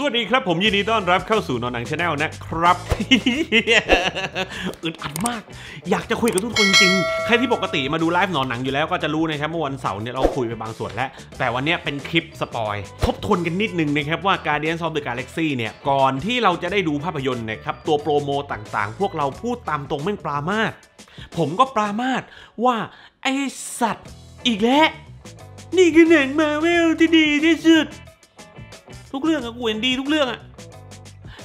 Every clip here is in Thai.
สวัสดีครับ ผมยินดีต้อนรับเข้าสู่นอนหนังชาแนลนะครับอึดอัดมาก อยากจะคุยกับทุกคนจริงๆ ใครที่ปกติมาดูไลฟ์นอนหนังอยู่แล้วก็จะรู้นะครับเมื่อวันเสาร์เนี่ยเราคุยไปบางส่วนแล้ว แต่วันนี้เป็นคลิปสปอยทบทวนกันนิดนึงนะครับว่า g u a r d i a n อ of the Galaxy เนี่ยก่อนที่เราจะได้ดูภาพยนตร์นะครับ ตัวโปรโมต่างๆ พวกเราพูดตามตรงแม่งปรามาสผมก็ปรามาสว่าไอสัตว์อีกแล้วนี่คือหนังมาเวลที่ดีที่สุดทุกเรื่องอะกูเห็นดีทุกเรื่องอะ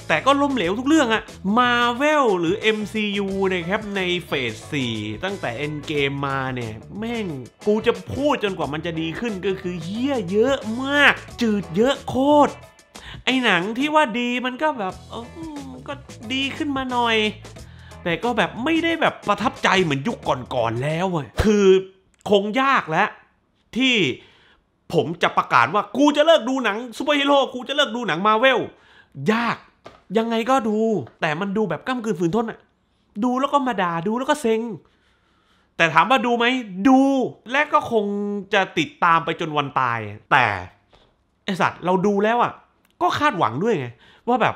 แต่ก็ล้มเหลวทุกเรื่องอะมาเวลหรือ MCU นะครับในเฟส4 ตั้งแต่ e n d g เกมมาเนี่ย แม่ง กูจะพูดจนกว่ามันจะดีขึ้นก็คือเฮี้ยเยอะมาก จืดเยอะโคตรไอหนังที่ว่าดีมันก็แบบก็ดีขึ้นมาหน่อย แต่ก็แบบไม่ได้แบบประทับใจเหมือนยุคก่อนๆแล้วเว้ยคือคงยากแล้ว ที่ผมจะประกาศว่ากูจะเลิกดูหนังซูเปอร์ฮีโร่กูจะเลิกดูหนังมาเวลยากยังไงก็ดู แต่มันดูแบบก้ามกืนฝืนทนอะดูแล้วก็มาด่าดูแล้วก็เซ็ง แต่ถามว่าดูไหมดู และก็คงจะติดตามไปจนวันตาย แต่ไอสัตว์ เราดูแล้วอะก็คาดหวังด้วยไง ว่าแบบ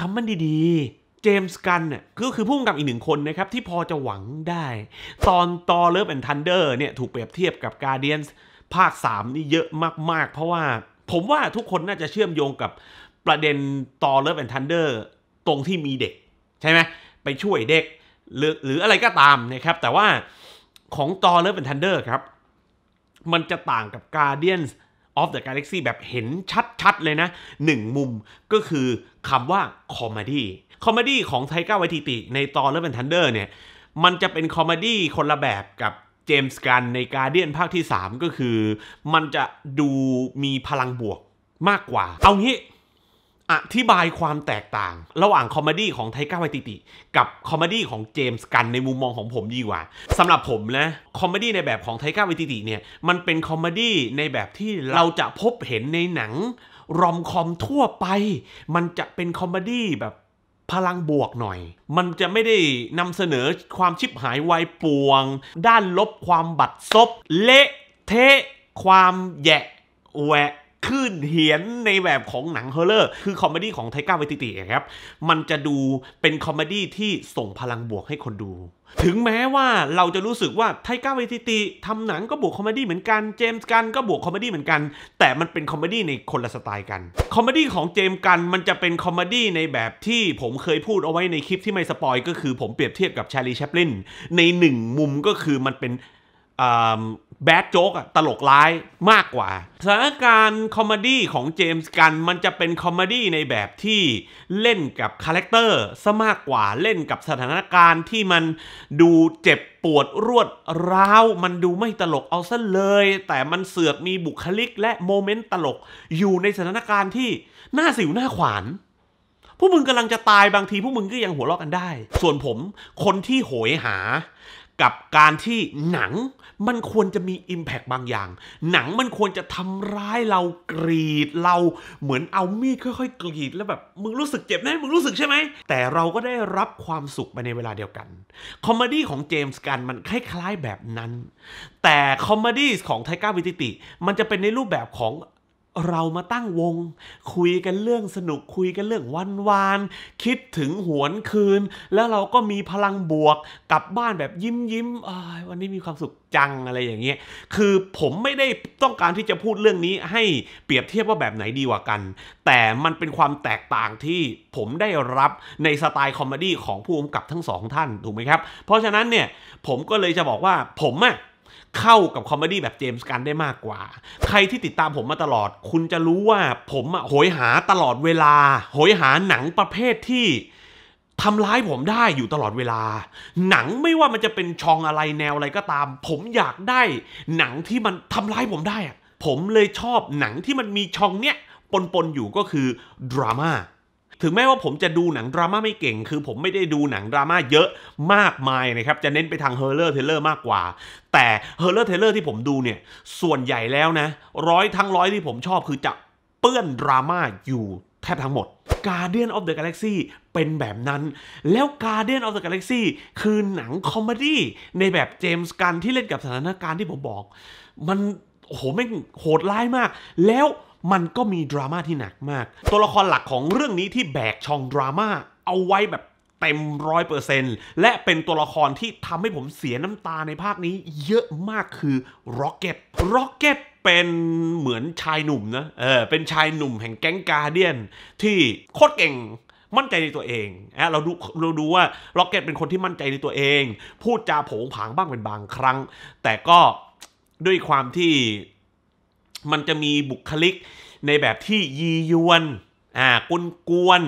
ทำมันดีๆเจมส์กันเนี่ยก็คือผู้กำกับอีกหนึ่งคนนะครับที่พอจะหวังได้ ตอนตอเลิฟแอนทันเดอร์เนี่ยถูกเปรียบเทียบกับ Guardians ภาค 3 นี่เยอะมาก ๆ เพราะว่าผมว่าทุกคนน่าจะเชื่อมโยงกับประเด็นต่อเลิฟแอนทันเดอร์ตรงที่มีเด็ก ใช่ไหมไปช่วยเด็กหรือหรืออะไรก็ตามนะครับ แต่ว่าของต่อเลิฟแอนทันเดอร์ครับ มันจะต่างกับ Guardians of the Galaxy แบบเห็นชัด ๆ เลยนะหนึ่งมุมก็คือคำว่าคอมเมดี้คอมเมดี้ของไทก้าไวทีติในตอนเลิฟแอนทันเดอร์เนี่ย มันจะเป็นคอมเมดี้คนละแบบกับเจมส์กันในการเดียนภาคที่ 3 ก็คือ มันจะดูมีพลังบวกมากกว่าเอางี้อธิบายความแตกต่าง ระหว่างคอมเมดี้ของไทก้าไวติติกับคอมเมดี้ของเจมส์กันในมุมมองของผมดีกว่าสำหรับผมนะคอมเมดี้ในแบบของไทก้าไวติติเนี่ยมันเป็นคอมเมดี้ในแบบที่เราจะพบเห็นในหนังรอมคอมทั่วไป มันจะเป็นคอมเมดี้แบบพลังบวกหน่อย มันจะไม่ได้นำเสนอความชิบหายวายป่วง ด้านลบความบัดซบเละเทะความแยะแหวะขึ้นเหียนในแบบของหนังฮอล์เลอร์ คือคอมเมดี้ของไทก้าววติติครับมันจะดูเป็นคอมเมดี้ที่ส่งพลังบวกให้คนดูถึงแม้ว่าเราจะรู้สึกว่าไทก้าววติติทำหนังก็บวกคอมเมดี้เหมือนกันเจมส์กันก็บวกคอมเมดี้เหมือนกัน แต่มันเป็นคอมเมดี้ในคนละสไตล์กันคอมเมดี้ของเจมส์ กันมันจะเป็นคอมเมดี้ในแบบที่ผมเคยพูดเอาไว้ในคลิปที่ไม่สปอยก็คือผมเปรียบเทียบกับชาลีแชปลินในหนึ่งมุมก็คือมันเป็นแบดโจ๊กอะตลกร้าย มากกว่า สถานการณ์คอมดี้ของเจมส์กัน มันจะเป็นคอมดี้ในแบบที่เล่นกับคาแรคเตอร์ซะมากกว่าเล่นกับสถานการณ์ที่มันดูเจ็บปวดรวดร้าว มันดูไม่ตลกเอาซะเลย แต่มันเสือกมีบุคลิกและโมเมนต์ตลกอยู่ในสถานการณ์ที่หน้าสิวหน้าขวานผู้มึงกำลังจะตายบางทีผู้มึงก็ยังหัวเราะกันได้ ส่วนผมคนที่โหยหากับการที่หนังมันควรจะมีอิมแพกบางอย่าง หนังมันควรจะทำร้ายเรากรีด เราเหมือนเอามีดค่อยๆกรีดแล้วแบบมึงรู้สึกเจ็บไหมมึงรู้สึกใช่ไหม แต่เราก็ได้รับความสุขไปในเวลาเดียวกันคอมเมดี้ของเจมส์กันมันคล้ายๆแบบนั้น แต่คอมเมดี้ของไทก้าวิติติมันจะเป็นในรูปแบบของเรามาตั้งวง คุยกันเรื่องสนุกคุยกันเรื่องวันวาน คิดถึงหวนคืน แล้วเราก็มีพลังบวกกลับบ้านแบบยิ้มยิ้มวันนี้มีความสุขจังอะไรอย่างเงี้ยคือผมไม่ได้ต้องการที่จะพูดเรื่องนี้ ให้เปรียบเทียบว่าแบบไหนดีกว่ากัน แต่มันเป็นความแตกต่างที่ผมได้รับในสไตล์คอมเมดี้ของผู้กำกับทั้งสองท่านถูกไหมครับ เพราะฉะนั้นเนี่ยผมก็เลยจะบอกว่าผมอะ่ะเข้ากับ คอมเมดี้แบบเจมส์กันได้มากกว่า ใครที่ติดตามผมมาตลอด คุณจะรู้ว่าผมอะโหยหาตลอดเวลาโหยหาหนังประเภทที่ทำร้ายผมได้อยู่ตลอดเวลา หนังไม่ว่ามันจะเป็นชองอะไรแนวอะไรก็ตาม ผมอยากได้ หนังที่มันทำร้ายผมได้อะผมเลยชอบหนังที่มันมีชองเนี้ยปนๆอยู่ก็คือดราม่าถึงแม้ว่าผมจะดูหนังดราม่าไม่เก่ง คือผมไม่ได้ดูหนังดราม่าเยอะมากมายนะครับ จะเน้นไปทางเฮอร์เลอร์เทเลอร์มากกว่า แต่เฮอร์เลอร์เทเลอร์ที่ผมดูเนี่ย ส่วนใหญ่แล้วนะร้อยทั้งร้อยที่ผมชอบคือจะเปื้อนดราม่าอยู่แทบทั้งหมด Guardian of the Galaxy เป็นแบบนั้น แล้ว Guardian of the Galaxy คือหนังคอมเมดี้ ในแบบเจมส์กันที่เล่นกับสถานการณ์ที่ผมบอก มันโหไม่โหดร้ายมาก แล้วมันก็มีดราม่าที่หนักมาก ตัวละครหลักของเรื่องนี้ที่แบกช่องดราม่าเอาไว้แบบเต็มร้อยเปอร์เซนต์และเป็นตัวละครที่ทำให้ผมเสียน้ำตาในภาคนี้เยอะมากคือร็อกเก็ตร็อกเก็ตเป็นเหมือนชายหนุ่มนะเออเป็นชายหนุ่มแห่งแก๊งกาเดียนที่โคตรเก่งมั่นใจในตัวเอง่ะเราดูเราดูว่าล็อกเก็ตเป็นคนที่มั่นใจในตัวเอง พูดจาโผงผางบ้างเป็นบางครั้ง แต่ก็ด้วยความที่มันจะมีบุคลิกในแบบที่ยียวน อ่ากวนกวน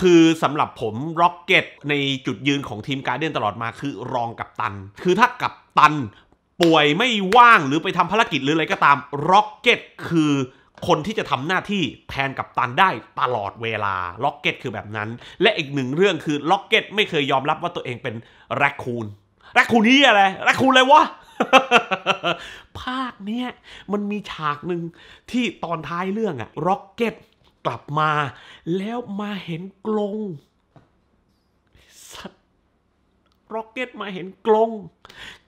คือสำหรับผมร็อกเก็ตในจุดยืนของทีมการเดนตลอดมาคือรองกับตัน คือถ้ากับตันป่วยไม่ว่างหรือไปทำภารกิจหรืออะไรก็ตามร็อกเก็ตคือคนที่จะทำหน้าที่แทนกับตันได้ตลอดเวลาล็อกเก็ตคือแบบนั้น และอีกหนึ่งเรื่องคือล็อกเก็ตไม่เคยยอมรับว่าตัวเองเป็นแรคคูนแรคคูนนี่อะไรแรคคูนเลยวะภาคเนี้ย มันมีฉากหนึ่งที่ตอนท้ายเรื่องอะร็อกเก็ตกลับมาแล้วมาเห็นกลงสัตร็อกเก็ตมาเห็นกลง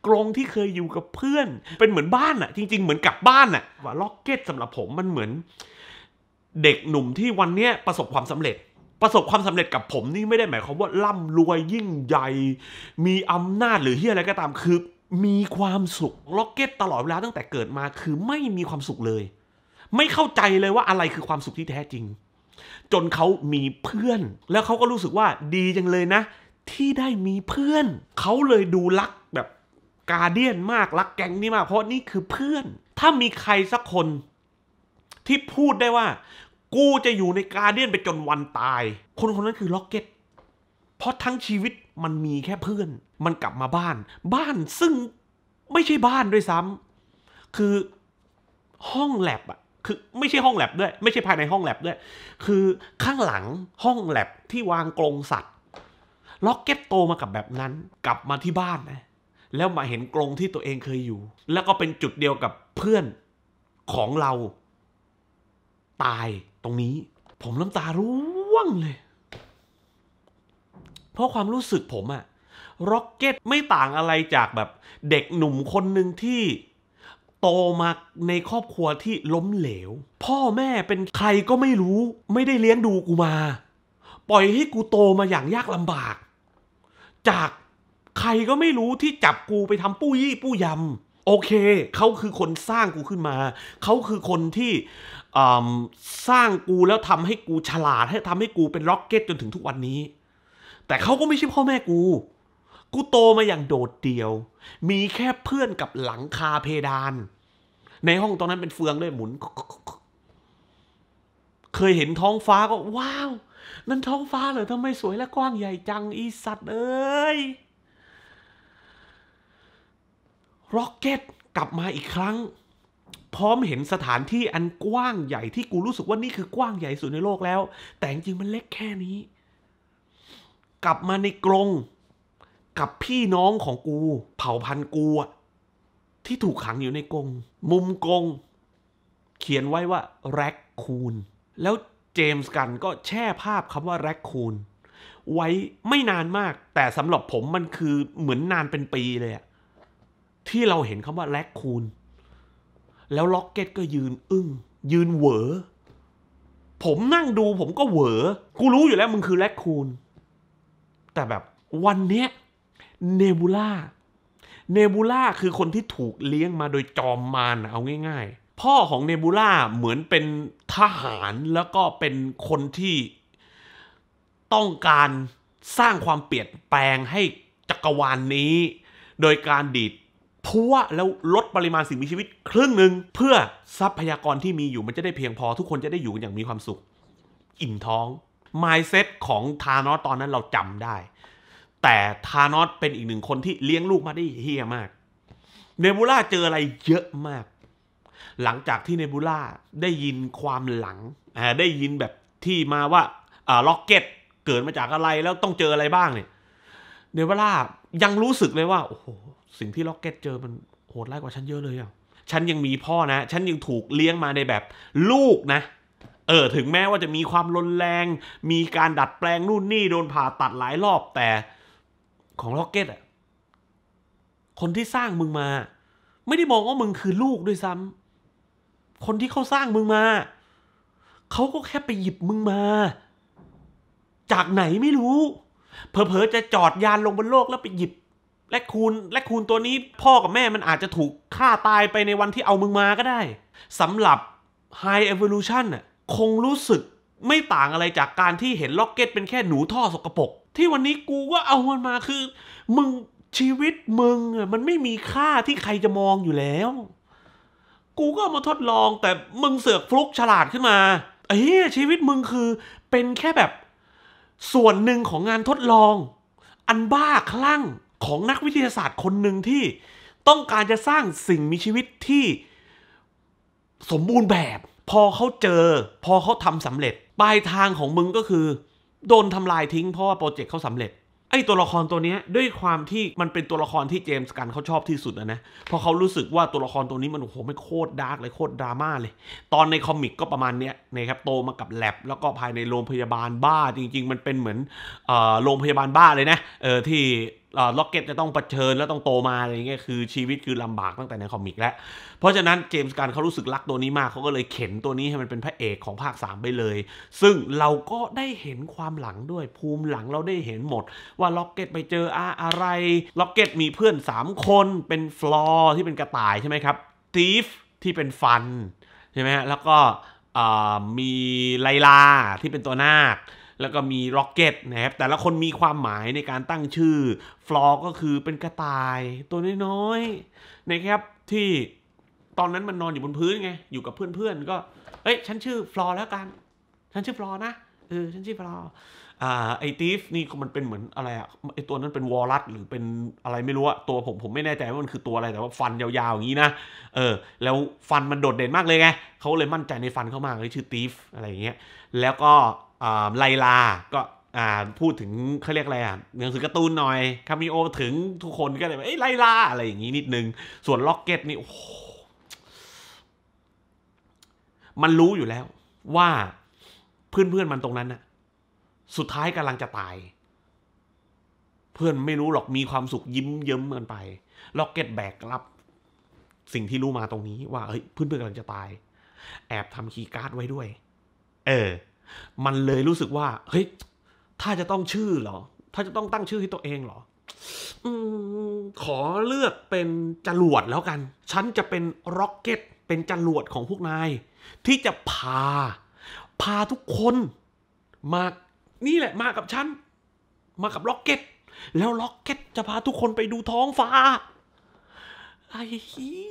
กลงที่เคยอยู่กับเพื่อน เป็นเหมือนบ้านอะจริงๆเหมือนกลับบ้านอะว่าร็อกเก็ตสำหรับผมมันเหมือน เด็กหนุ่มที่วันเนี้ยประสบความสำเร็จ ประสบความสำเร็จกับผมนี่ไม่ได้หมายความว่าร่ำรวย ยิ่งใหญ่ มีอำนาจหรือเฮียอะไรก็ตามคือมีความสุขล็อกเก็ตตลอดเวลาตั้งแต่เกิดมาคือไม่มีความสุขเลย ไม่เข้าใจเลยว่าอะไรคือความสุขที่แท้จริง จนเขามีเพื่อน แล้วเขาก็รู้สึกว่าดีจังเลยนะ ที่ได้มีเพื่อนเขาเลยดูรักแบบกาเดียนมากรักแก๊งนี่มาก เพราะนี่คือเพื่อน ถ้ามีใครสักคนที่พูดได้ว่ากูจะอยู่ในกาเดียนไปจนวันตาย คนคนนั้นคือล็อกเก็ตเพราะทั้งชีวิตมันมีแค่เพื่อนมันกลับมาบ้าน บ้านซึ่งไม่ใช่บ้านด้วยซ้ำ คือห้องแลบอะคือ ไม่ใช่ห้องแลบด้วย ไม่ใช่ภายในห้องแลบด้วย คือข้างหลังห้องแลบที่วางกรงสัตว์ล็อกเก็ตโตมากับแบบนั้น กลับมาที่บ้านนะ แล้วมาเห็น กรงที่ตัวเองเคยอยู่ แล้วก็เป็นจุดเดียวกับเพื่อนของเรา ตายตรงนี้ ผมน้ำตาร่วงเลย เพราะความรู้สึกผมอะร็อกเก็ตไม่ต่างอะไรจากแบบเด็กหนุ่มคนหนึ่งที่โตมาในครอบครัวที่ล้มเหลว พ่อแม่เป็นใครก็ไม่รู้ไม่ได้เลี้ยงดูกูมา ปล่อยให้กูโตมาอย่างยากลำบาก จากใครก็ไม่รู้ที่จับกูไปทำปู้ยี่ ปู้ยำโอเค เขาคือคนสร้างกูขึ้นมา เขาคือคนที่สร้างกูแล้วทำให้กูฉลาด ให้ทำให้กูเป็นร็อกเก็ตจนถึงทุกวันนี้ แต่เขาก็ไม่ใช่พ่อแม่กูกูโตมาอย่างโดดเดี่ยว มีแค่เพื่อนกับหลังคาเพดาน ในห้องตอนนั้นเป็นเฟืองด้วยหมุน เคยเห็นท้องฟ้าก็ว้าว นั่นท้องฟ้าเหรอทำไมสวยและกว้างใหญ่จังอีสัตว์เอ้ยร็อกเก็ตกลับมาอีกครั้ง พร้อมเห็นสถานที่อันกว้างใหญ่ที่กูรู้สึกว่านี่คือกว้างใหญ่สุดในโลกแล้ว แต่จริงมันเล็กแค่นี้ กลับมาในกรงกับพี่น้องของกู เผ่าพันธุ์กูที่ถูกขังอยู่ในกรงมุมกรงเขียนไว้ว่าแร็คคูนแล้วเจมส์กันก็แช่ภาพคำว่าแร็คคูนไว้ไม่นานมาก แต่สำหรับผมมันคือเหมือนนานเป็นปีเลยอะที่เราเห็นคำว่าแร็คคูนแล้วล็อกเก็ตก็ยืน อึ้งยืนเหวอ ผมนั่งดูผมก็เหวอกูรู้อยู่แล้วมึงคือแร็คคูนแต่แบบวันเนี้ยเนบูล่าเนบูล่าคือคนที่ถูกเลี้ยงมาโดยจอมมารเอาง่าย ๆ พ่อของเนบูล่าเหมือนเป็นทหารแล้วก็เป็นคนที่ต้องการสร้างความเปลี่ยนแปลงให้จักรวาลนนี้ โดยการดีดพัวแล้วลดปริมาณสิ่งมีชีวิตครึ่งหนึ่งเพื่อทรัพยากรที่มีอยู่มันจะได้เพียงพอทุกคนจะได้อยู่อย่างมีความสุข อิ่มท้องม i n เซตของทานอตอนนั้นเราจำได้แต่ทานอสเป็นอีกหนึ่งคนที่เลี้ยงลูกมาได้เฮียมาก เนบูล่าเจออะไรเยอะมาก หลังจากที่เนบูล่าได้ยินความหลัง ได้ยินแบบที่มาว่าล็อกเก็ตเกิดมาจากอะไรแล้วต้องเจออะไรบ้างเนี่ย เนบูล่ายังรู้สึกเลยว่าโอ้โหสิ่งที่ล็อกเก็ตเจอมันโหดร้ายกว่าฉันเยอะเลยอ่ะฉันยังมีพ่อนะ ฉันยังถูกเลี้ยงมาในแบบลูกนะ เออถึงแม้ว่าจะมีความรุนแรง มีการดัดแปลงนู่นนี่โดนผ่าตัดหลายรอบแต่ของล็อกเก็ตอ่ะ คนที่สร้างมึงมา ไม่ได้มองว่ามึงคือลูกด้วยซ้ำ คนที่เขาสร้างมึงมา เขาก็แค่ไปหยิบมึงมา จากไหนไม่รู้ เผลอๆจะจอดยานลงบนโลกแล้วไปหยิบ และคูณและคูณตัวนี้พ่อกับแม่มันอาจจะถูกฆ่าตายไปในวันที่เอามึงมาก็ได้สำหรับ High Evolution น่ะคงรู้สึกไม่ต่างอะไรจากการที่เห็นล็อกเก็ต เป็นแค่หนูท่อสกปรกที่วันนี้กูก็เอามันมาคือ มึงชีวิตมึงอ่ะมันไม่มีค่าที่ใครจะมองอยู่แล้ว กูก็มาทดลอง แต่มึงเสือกฟลุกฉลาดขึ้นมาเอ้ชีวิตมึงคือเป็นแค่แบบ ส่วนหนึ่งของงานทดลอง อันบ้าคลั่งของนักวิทยาศาสตร์คนหนึ่งที่ต้องการจะสร้างสิ่งมีชีวิตที่ สมบูรณ์แบบ พอเขาเจอ พอเขาทำสำเร็จปลายทางของมึงก็คือโดนทำลายทิ้ง เพราะว่าโปรเจกต์เขาสำเร็จไอ้ตัวละครตัวนี้ด้วยความที่มันเป็นตัวละครที่เจมส์กันเขาชอบที่สุดนะนะเพราะเขารู้สึกว่าตัวละครตัวนี้มันโอ้โหไม่โคตรดาร์กเลยโคตรดราม่าเลย ตอนในคอมิกก็ประมาณเนี้ยนะครับโตมากับแลบแล้วก็ภายในโรงพยาบาลบ้าจริงๆ มันเป็นเหมือนโรงพยาบาลบ้าเลยนะเออที่ล็อกเก็ตจะต้องเผชิญแล้วต้องโตมาอะไรเงี้ยคือชีวิตคือลำบากตั้งแต่ในคอมิกแล้ว เพราะฉะนั้นเจมส์การเขารู้สึกรักตัวนี้มาก เขาก็เลยเข็นตัวนี้ให้มันเป็นพระเอกของภาค 3 ไปเลย ซึ่งเราก็ได้เห็นความหลังด้วยภูมิหลังเราได้เห็นหมดว่าล็อกเก็ตไปเจออะไรล็อกเก็ตมีเพื่อน 3 คนเป็นฟลอร์ที่เป็นกระต่ายใช่ไหมครับทีฟที่เป็นฟันใช่ไหมฮะแล้วก็มีไลลาที่เป็นตัวนาคแล้วก็มีร็อกเก็ตนะครับ แต่ละคนมีความหมายในการตั้งชื่อฟลอก็คือเป็นกระต่ายตัวน้อยๆนะครับที่ตอนนั้นมันนอนอยู่บนพื้นไงอยู่กับเพื่อนๆ ก็เอ้ยฉันชื่อฟลอแล้วกันฉันชื่อฟลอนะ เออฉันชื่อฟลออ่าไอตีฟนี่มันเป็นเหมือนอะไรอะไอตัวนั้นเป็นวอลลัสหรือเป็นอะไรไม่รู้อะตัวผมผมไม่แน่ใจว่ามันคือตัวอะไรแต่ว่าฟันยาวๆอย่างนี้นะเออแล้วฟันมันโดดเด่นมากเลยไงเขาเลยมั่นใจในฟันเข้ามากเลยชื่อตีฟอะไรอย่างเงี้ยแล้วก็ไลลา ก็พูดถึงเขาเรียกอะไรอ่ะหนังสือการ์ตูนหน่อยคามิโอถึงทุกคนก็เลยเอ้ยไลลา อะไรอย่างนี้นิดนึง ส่วนล็อกเก็ตนี่โอ้มันรู้อยู่แล้ว ว่า เพื่อนเพื่อนมันตรงนั้นน่ะ สุดท้ายกำลังจะตาย เพื่อนไม่รู้หรอกมีความสุขยิ้ม เยิ้มเกันไป ล็อกเก็ตแบกรับ สิ่งที่รู้มาตรงนี้ ว่าเฮ้ยเพื่อนเพื่อนกำลังจะตาย แอบทำคีย์การ์ดไว้ด้วย เออมันเลยรู้สึกว่าเฮ้ย ถ้าจะต้องชื่อเหรอ ถ้าจะต้องตั้งชื่อให้ตัวเองเหรอ อืมขอเลือกเป็นจรวดแล้วกัน ฉันจะเป็นร็อกเก็ตเป็นจรวดของพวกนาย ที่จะพา พาทุกคนมา นี่แหละ มากับฉัน มากับร็อกเก็ต แล้วร็อกเก็ต จะพาทุกคนไปดูท้องฟ้า ไอ้เหี้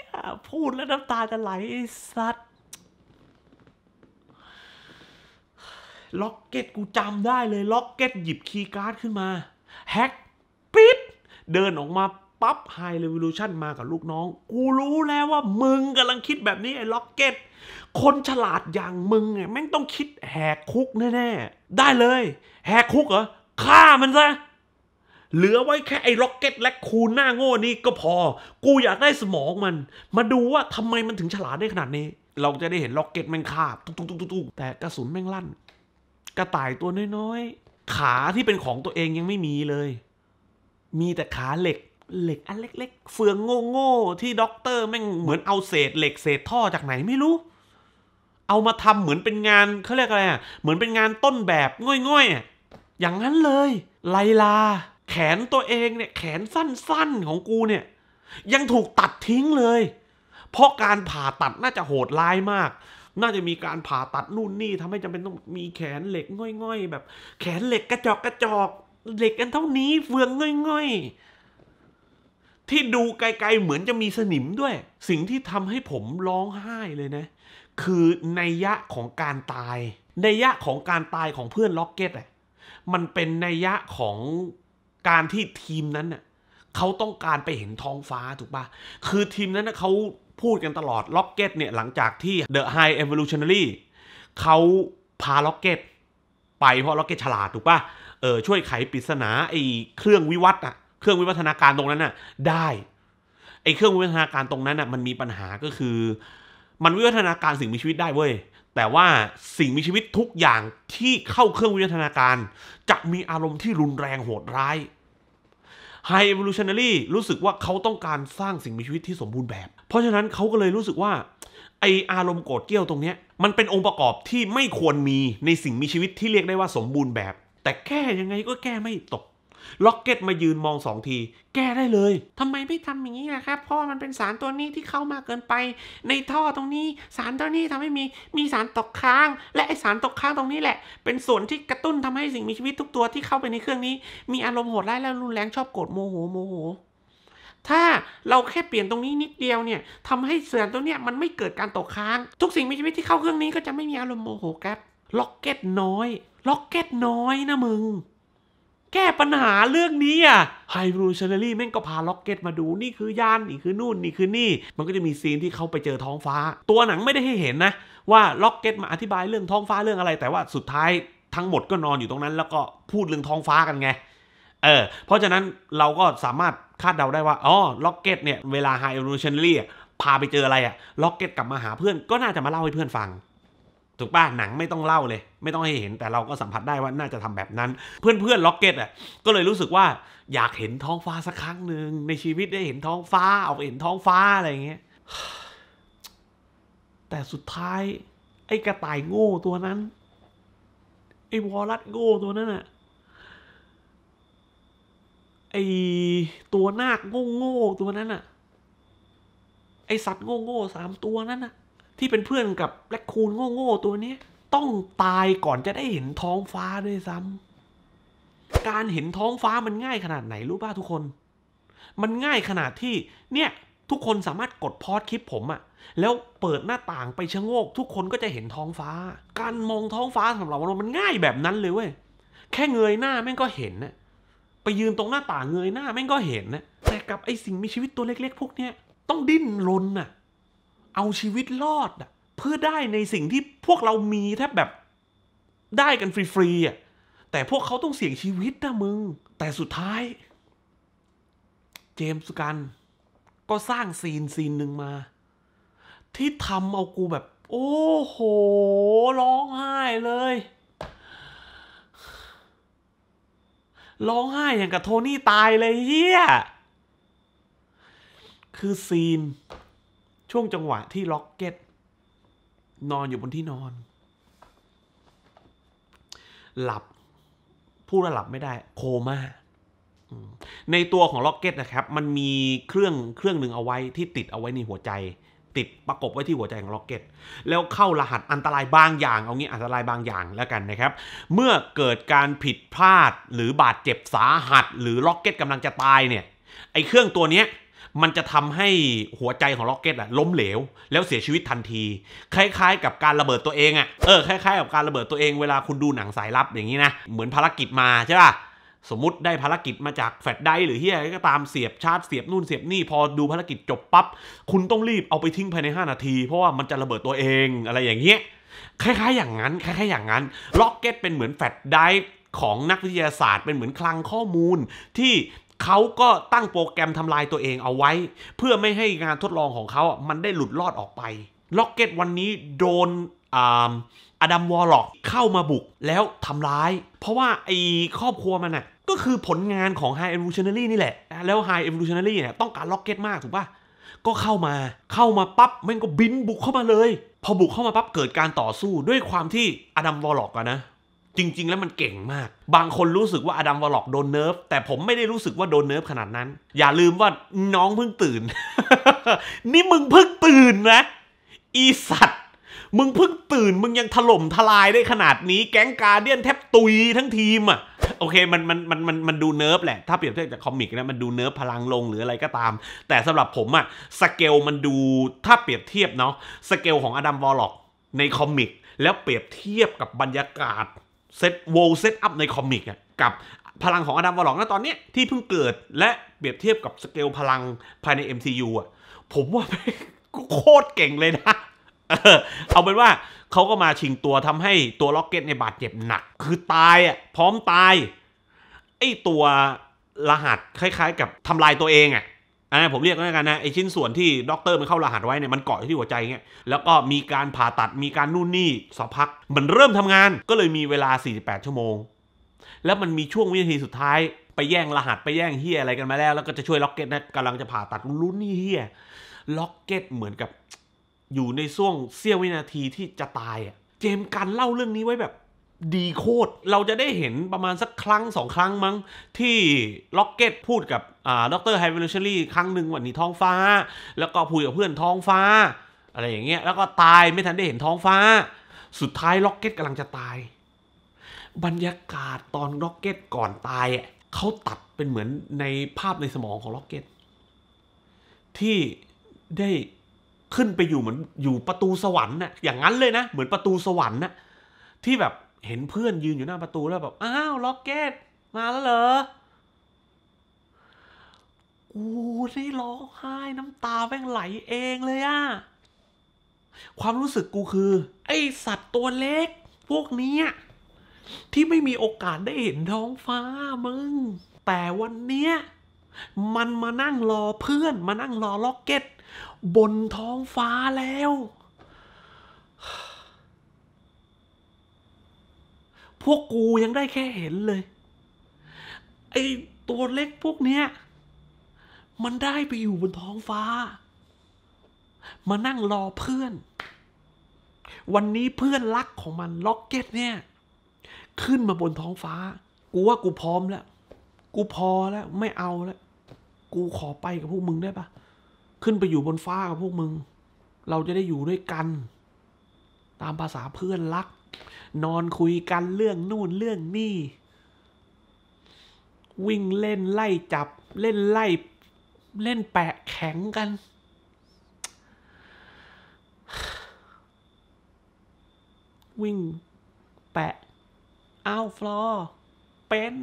ยพูดแล้วน้ำตาจะไหลสัตว์ล็อกเก็ตกูจำได้เลยล็อกเก็ตหยิบคีย์การ์ดขึ้นมา แฮก ปิดเดินออกมาปั๊บไฮเรวิลูชันมากับลูกน้อง กูรู้แล้วว่ามึงกำลังคิดแบบนี้ ไอ้ล็อกเก็ตคนฉลาดอย่างมึงไงแม่งต้องคิดแหกคุกแน่ๆได้เลยแหกคุกเหรอฆ่ามันซะ เหลือไว้แค่ไอ้ล็อกเก็ต และคูหน้าโง่นี่ก็พอ กูอยากได้สมองมัน มาดูว่าทำไมมันถึงฉลาดได้ขนาดนี้เราจะได้เห็นล็อกเก็ตแม่งคาบตุ๊กตุ๊กตุ๊กตุ๊กแต่กระสุนแม่งลั่นกระต่ายตัวน้อยๆขาที่เป็นของตัวเองยังไม่มีเลย มีแต่ขาเหล็ก เหล็กอันเล็กๆ เฟืองโง่ๆ ที่ด็อกเตอร์แม่งเหมือนเอาเศษเหล็กเศษท่อจากไหนไม่รู้ เอามาทำเหมือนเป็นงานเขาเรียกอะไรอ่ะเหมือนเป็นงานต้นแบบง่อยๆอย่างนั้นเลย ไลลา แขนตัวเองเนี่ยแขนสั้น ๆ ของกูเนี่ย ยังถูกตัดทิ้งเลย เพราะการผ่าตัดน่าจะโหดร้ายมากน่าจะมีการผ่าตัดนู่นนี่ ทำให้จำเป็นต้องมีแขนเหล็กง่อยๆ แบบ แขนเหล็กกระจอกกระจอกเหล็กกันเท่านี้ เฟืองง่อยๆ ที่ดูไกลๆเหมือนจะมีสนิมด้วย สิ่งที่ทำให้ผมร้องไห้เลยนะ คือในยะของการตาย ในยะของการตายของเพื่อนล็อกเก็ตอ่ะมันเป็นในยะของการที่ทีมนั้นน่ะเขาต้องการไปเห็นท้องฟ้าถูกปะคือทีมนั้นนะเขาพูดกันตลอดล็อกเก็ตเนี่ยหลังจากที่ The High Evolutionary เขาพาล็อกเก็ต ไปเพราะล็อกเก็ตฉลาดถูกปะเออช่วยไขปริศนาไอ้เครื่องวิวัฒน์อะเครื่องวิวัฒนาการตรงนั้นอะได้ไอ้เครื่องวิวัฒนาการตรงนั้นอะมันมีปัญหาก็คือ มันวิวัฒนาการสิ่งมีชีวิตได้เว้ยแต่ว่าสิ่งมีชีวิตทุกอย่างที่เข้าเครื่องวิวัฒนาการ จะมีอารมณ์ที่รุนแรงโหดร้าย High Evolutionary รู้สึกว่าเขาต้องการสร้างสิ่งมีชีวิตที่สมบูรณ์แบบเพราะฉะนั้นเขาก็เลยรู้สึกว่าไออารมณ์โกรธเกลี้ยวตรงเนี้ยมันเป็นองค์ประกอบที่ไม่ควรมีในสิ่งมีชีวิตที่เรียกได้ว่าสมบูรณ์แบบ แต่แก้ยังไงก็แก้ไม่ตกล็อกเก็ตมายืนมองสองทีแก้ได้เลย ทำไมไม่ทำอย่างนี้ล่ะครับเพราะมันเป็นสารตัวนี้ที่เข้ามาเกินไปในท่อตรงนี้ สารตัวนี้ทำให้มีมีสารตกค้าง และไอสารตกค้างตรงนี้แหละ เป็นส่วนที่กระตุ้นทำให้สิ่งมีชีวิตทุกตัวที่เข้าไปในเครื่องนี้มีอารมณ์โหดร้ายและรุนแรงชอบโกรธโมโหโมโหถ้าเราแค่เปลี่ยนตรงนี้นิดเดียวเนี่ยทำให้เสื่อมตัวเนี้ยมันไม่เกิดการตกค้างทุกสิ่งมีชีวิตที่เข้าเครื่องนี้ก็จะไม่มีอารมณ์โมโหครับล็อกเก็ตน้อยล็อกเก็ตน้อยนะมึง แก้ปัญหาเรื่องนี้อ่ะไฮบรูชเนอรี่แม่งก็พาล็อกเก็ตมาดูนี่คือยาน นี่คือนู่นนี่คือนี่ มันก็จะมีซีนที่เขาไปเจอท้องฟ้า ตัวหนังไม่ได้ให้เห็นนะว่าล็อกเก็ตมาอธิบายเรื่องท้องฟ้าเรื่องอะไรแต่ว่าสุดท้ายทั้งหมดก็นอนอยู่ตรงนั้น แล้วก็พูดเรื่องท้องฟ้ากันไงเออ เพราะฉะนั้นเราก็สามารถคาดเดาได้ว่าอ๋อล็อกเก็ตเนี่ย เวลาไฮเอลูชันลี่พาไปเจออะไรอะล็อกเก็ตกลับมาหาเพื่อนก็น่าจะมาเล่าให้เพื่อนฟัง ถูกป่ะหนังไม่ต้องเล่าเลย ไม่ต้องให้เห็นแต่เราก็สัมผัสได้ว่าน่าจะทำแบบนั้น เพื่อนเพื่อนล็อกเก็ตอ่ะก็เลยรู้สึกว่า อยากเห็นท้องฟ้าสักครั้งหนึ่งในชีวิตได้เห็นท้องฟ้าออกไปเห็นท้องฟ้าอะไรอย่างเงี้ยแต่สุดท้าย ไอ้กระต่ายโง่ตัวนั้นไอ้วอลัตโง่ตัวนั้นอะไอตัวนาคโง่ๆตัวนั้นอะไอสัตว์โง่ๆสามตัวนั้นอะที่เป็นเพื่อนกับแบล็กคูนโง่ๆตัวนี้ ต้องตายก่อนจะได้เห็นท้องฟ้าด้วยซ้ำการเห็นท้องฟ้ามันง่ายขนาดไหนรู้ป่ะทุกคน มันง่ายขนาดที่ เนี่ยทุกคนสามารถกดพอดคลิปผมอะแล้วเปิดหน้าต่างไปชะโงก ทุกคนก็จะเห็นท้องฟ้า การมองท้องฟ้าสำหรับเรามันง่ายแบบนั้นเลยเว้ยแค่เงยหน้าแม่งก็เห็นนะไปยืนตรงหน้าต่างเงยหน้าแม่งก็เห็นนะแต่กับไอสิ่งมีชีวิตตัวเล็กๆ พวกเนี้ย ต้องดิ้นรนน่ะเอาชีวิตรอดอ่ะเพื่อได้ในสิ่งที่พวกเรามีแทบแบบ ได้กันฟรีๆอ่ะแต่พวกเขาต้องเสี่ยงชีวิตนะมึง แต่สุดท้าย เจมส์กันก็สร้างซีนซีนหนึ่งมา ที่ทำเอากูแบบ โอ้โห ร้องไห้เลยร้องไห้อย่างกับโทนี่ตายเลยเฮียคือซีน ช่วงจังหวะที่ล็อกเก็ตนอนอยู่บนที่นอน หลับ พูดว่าหลับไม่ได้ โคมา่าในตัวของล็อกเก็ตนะครับ มันมีเครื่องเครื่องหนึ่งเอาไว้ที่ติดเอาไว้ในหัวใจติดประกบไว้ที่หัวใจของล็อกเก็ตแล้วเข้ารหัสอันตรายบางอย่าง เอางี้อันตรายบางอย่างแล้วกันนะครับ เมื่อเกิดการผิดพลาดหรือบาดเจ็บสาหัสหรือล็อกเก็ตกำลังจะตายเนี่ยไอ้เครื่องตัวเนี้ยมันจะทำให้หัวใจของล็อกเก็ตอะล้มเหลวแล้วเสียชีวิตทันที คล้ายๆ กับการระเบิดตัวเองอะเออคล้าย ๆกับการระเบิดตัวเองเวลาคุณดูหนังสายลับอย่างนี้นะเหมือนภารกิจมาใช่ป่ะสมมติได้ภารกิจมาจากแฟลได้หรือเฮียก็ตามเสียบชาร์จ เสียบนู่นเสียบนี่พอดูภารกิจจบปับ๊บ คุณต้องรีบเอาไปทิ้งภายใน 5 นาที เพราะว่ามันจะระเบิดตัวเองอะไรอย่างเงี้ยคล้ายๆ อย่างนั้น คล้ายๆอย่างนั้นล็อกเก็ตเป็นเหมือนแฟลได้ของนักวิทยาศาสตร์เป็นเหมือนคลังข้อมูล ที่เขาก็ตั้งโปรแกรมทำลายตัวเองเอาไว้ เพื่อไม่ให้งานทดลองของเขามันได้หลุดรอดออกไปล็อกเก็ตวันนี้โดนอดัมวอลล็อกเข้ามาบุกแล้วทำร้าย เพราะว่าไอ้ครอบครัวมันน่ะก็คือผลงานของไฮเอเวอร์ชันนี่นี่แหละ แล้วไฮเอเวอร์ชันนี่เนี่ยต้องการล็อกเก็ตมากถูกปะก็เข้ามาเข้ามาปั๊บแม่งก็บินบุกเข้ามาเลย พอบุกเข้ามาปั๊บเกิดการต่อสู้ด้วยความที่อดัมวอลล็อกอะนะ จริงๆแล้วมันเก่งมาก บางคนรู้สึกว่าอดัมวอลล็อกโดนเนิร์ฟแต่ผมไม่ได้รู้สึกว่าโดนเนิร์ฟขนาดนั้น อย่าลืมว่าน้องเพิ่งตื่น นี่มึงเพิ่งตื่นนะอีสัตวมึงเพิ่งตื่นมึงยังถล่มทลายได้ขนาดนี้แก๊งการเดียนแทบตุยทั้งทีมอ่ะโอเคมันมันมันมันมันดูเนิร์ฟแหละ ถ้าเปรียบเทียบจากคอมิกนะมันดูเนิร์ฟพลังลงหรืออะไรก็ตาม แต่สำหรับผมอะสเกลมันดูถ้าเปรียบเทียบเนาะสเกลของอดัมวอลล็อกในคอมิกแล้วเปรียบเทียบกับบรรยากาศเซตโวลเซตอัพในคอมิกอะกับพลังของอดัมวอลล็อกนะตอนนี้ที่เพิ่งเกิดและเปรียบเทียบกับสเกลพลังภายใน MCU อะผมว่าโคตรเก่งเลยนะเอาเป็นว่าเขาก็มาชิงตัวทำให้ตัวล็อกเก็ตในบาดเจ็บหนัก คือตายอ่ะพร้อมตายไอ้ตัวรหัสคล้ายๆ กับทำลายตัวเองอ่ะอ่าผมเรียกแล้วกันนะไอชิ้นส่วนที่ด็อกเตอร์มันเข้ารหัสไว้เนี่ยมันเกาะที่หัวใจเงี้ยแล้วก็มีการผ่าตัดมีการนู่นนี่สัพักมันเริ่มทำงาน ก็เลยมีเวลา 48 ชั่วโมง แล้วมันมีช่วงวินาทีสุดท้ายไปแย่งรหัสไปแย่งเฮียอะไรกันมาแล้วแล้วก็จะช่วยล็อกเก็ตนะกำลังจะผ่าตัดร่้นี่เฮียล็อกเก็ตเหมือนกับอยู่ในช่วงเสี้ยววินาทีที่จะตายอ่ะเจมกันเล่าเรื่องนี้ไว้แบบดีโคตร เราจะได้เห็นประมาณสักครั้งสองครั้งมั้งที่ล็อกเก็ตพูดกับอ่าด็อกเตอร์ไฮเวลเชอรี่ครั้งหนึ่งวันนี้ท้องฟ้า แล้วก็พูดกับเพื่อนท้องฟ้า อะไรอย่างเงี้ยแล้วก็ตายไม่ทันได้เห็นท้องฟ้า สุดท้ายล็อกเก็ตกำลังจะตาย บรรยากาศตอนล็อกเก็ตก่อนตายอ่ะเขาตัดเป็นเหมือนในภาพในสมองของล็อกเก็ตที่ได้ขึ้นไปอยู่เหมือนอยู่ประตูสวรรค์น่ะอย่างนั้นเลยนะ เหมือนประตูสวรรค์น่ะที่แบบเห็นเพื่อนยืนอยู่หน้าประตูแล้วแบบอ้าวล็อกเก็ตมาแล้วเหรอกูได้ร้องไห้น้ำตาแว่งไหลเองเลยอะความรู้สึกกูคือ ไอสัตว์ตัวเล็ก พวกนี้ที่ไม่มีโอกาสได้เห็นท้องฟ้ามึง แต่วันเนี้ย มันมานั่งรอเพื่อนมานั่งรอล็อกเก็ตบนท้องฟ้าแล้ว พวกกูยังได้แค่เห็นเลย ไอตัวเล็กพวกเนี้ย มันได้ไปอยู่บนท้องฟ้า มานั่งรอเพื่อน วันนี้เพื่อนรักของมันล็อกเก็ตเนี่ย ขึ้นมาบนท้องฟ้า กูว่ากูพร้อมแล้ว กูพอแล้ว ไม่เอาแล้ว กูขอไปกับพวกมึงได้ปะขึ้นไปอยู่บนฟ้ากับพวกมึง เราจะได้อยู่ด้วยกัน ตามภาษาเพื่อนรัก นอนคุยกันเรื่องนู่นเรื่องนี่ วิ่งเล่นไล่จับเล่นไล่ เล่นแปะแข็งกัน วิ่งแปะอ้าวฟลอร์เป็น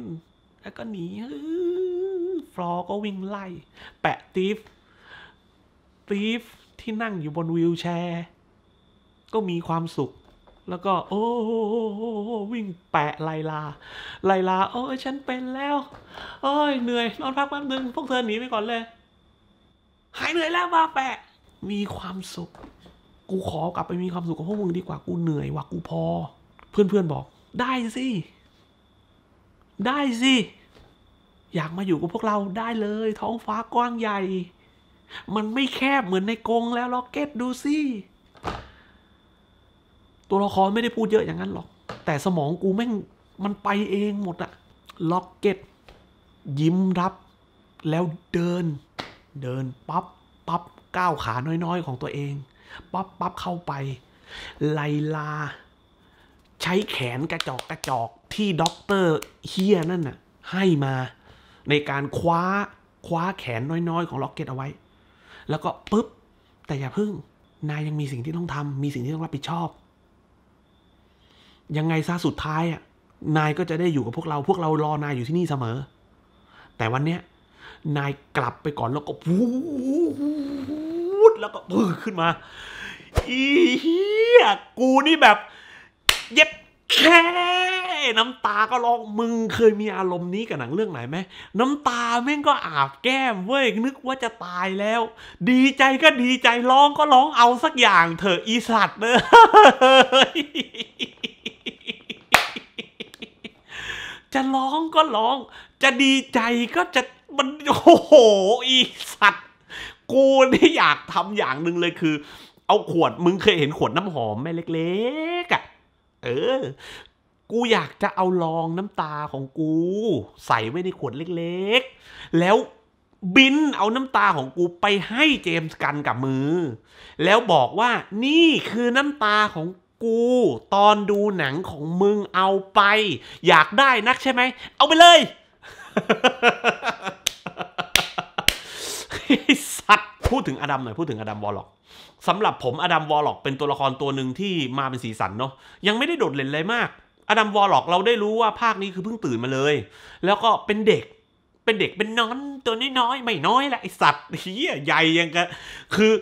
แล้วก็หนีฟลอร์ก็วิ่งไล่ แปะตีฟตีฟที่นั่งอยู่บนวีลแชร์ ก็มีความสุข แล้วก็โอ้โหวิ่งแปะไลลา ไลลาโอ้ยฉันเป็นแล้ว โอ้ยเหนื่อย นอนพักแป๊บนึง พวกเธอหนีไปก่อนเลย หายเหนื่อยแล้วมาแปะ มีความสุข กูขอกลับไปมีความสุขกับพวกมึงดีกว่ากูเหนื่อยว่ะกูพอ เพื่อนๆบอก ได้สิ ได้สิ อยากมาอยู่กับพวกเราได้เลย ท้องฟ้ากว้างใหญ่มันไม่แคบเหมือนในกรงแล้วล็อกเก็ตดูสิตัวละครไม่ได้พูดเยอะอย่างนั้นหรอก แต่สมองกูแม่งมันไปเองหมดอะล็อกเก็ต ยิ้มรับ แล้วเดิน เดินปับ๊บปั๊บก้าวขาน้อยๆ ของตัวเองปั๊บปั๊บเข้าไป ไลลา ใช้แขนกระจอกกระจอกที่ด็อกเตอร์เฮียนั่นน่ะ ให้มาในการคว้า คว้าแขนน้อยๆ ของล็อกเก็ตเอาไว้แล้วก็ปุ๊บแต่อย่าพึ่ง นายยังมีสิ่งที่ต้องทำ มีสิ่งที่ต้องรับผิดชอบ ยังไงซะสุดท้ายอ่ะ นายก็จะได้อยู่กับพวกเราพวกเรารอนายอยู่ที่นี่เสมอ แต่วันเนี้ยนายกลับไปก่อนแล้วก็วูดแล้วก็ปื้ขึ้นมาอีเหี้ยกูนี่แบบ เย็บแคน้ำตาก็ร้องมึงเคยมีอารมณ์นี้กับหนังเรื่องไหนไหมน้ำตาแม่งก็อาบแก้มเว้ย นึกว่าจะตายแล้ว ดีใจก็ดีใจร้องก็ร้องเอาสักอย่างเถอะอีสัตว์เนอะจะร้องก็ร้อง จะดีใจก็จะมันโอ้โหอีสัตว์กูนี่อยากทำอย่างหนึ่งเลยคือ เอาขวดมึงเคยเห็นขวดน้ำหอมไหมเล็กๆอ่ะ เออกูอยากจะเอาลองน้ำตาของกู ใส่ไว้ในขวดเล็กๆ แล้วบินเอาน้ำตาของกูไปให้เจมส์กันกับมือ แล้วบอกว่านี่คือน้ำตาของกู ตอนดูหนังของมึงเอาไป อยากได้นักใช่ไหมเอาไปเลย สัตว์พูดถึงอดัมหน่อยพูดถึงอดัมวอลล็อกสำหรับผมอดัมวอลล็อกเป็นตัวละครตัวหนึ่งที่มาเป็นสีสันเนาะยังไม่ได้โดดเด่นเลยมากอดัมวอลล็อกเราได้รู้ว่าภาคนี้คือเพิ่งตื่นมาเลย แล้วก็เป็นเด็กเป็นเด็กเป็นน้อน ตัวน้อยๆ ไม่น้อยแหละ ไอสัตว์เฮียใหญ่ยังกะคือ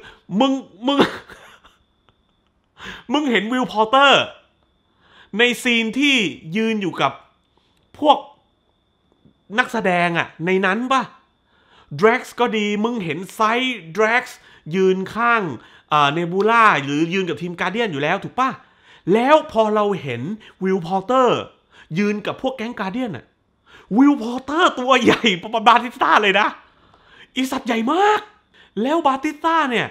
มึง มึง มึงเห็นวิลพอเตอร์ ในซีนที่ยืนอยู่กับพวกนักแสดงอะในนั้นปะดร็กส์ก็ดีมึงเห็นไซด์ดร็กส์ยืนข้างเนบูล่าหรือยืนกับทีมการเดียนอยู่แล้วถูกปะแล้วพอเราเห็นวิลพอเตอร์ ยืนกับพวกแก๊งการเดียนอะวิลพอเตอร์ตัวใหญ่ประมาณบาติสต้าเลยนะอีสัตว์ใหญ่มาก แล้วบาติสต้าเนี่ย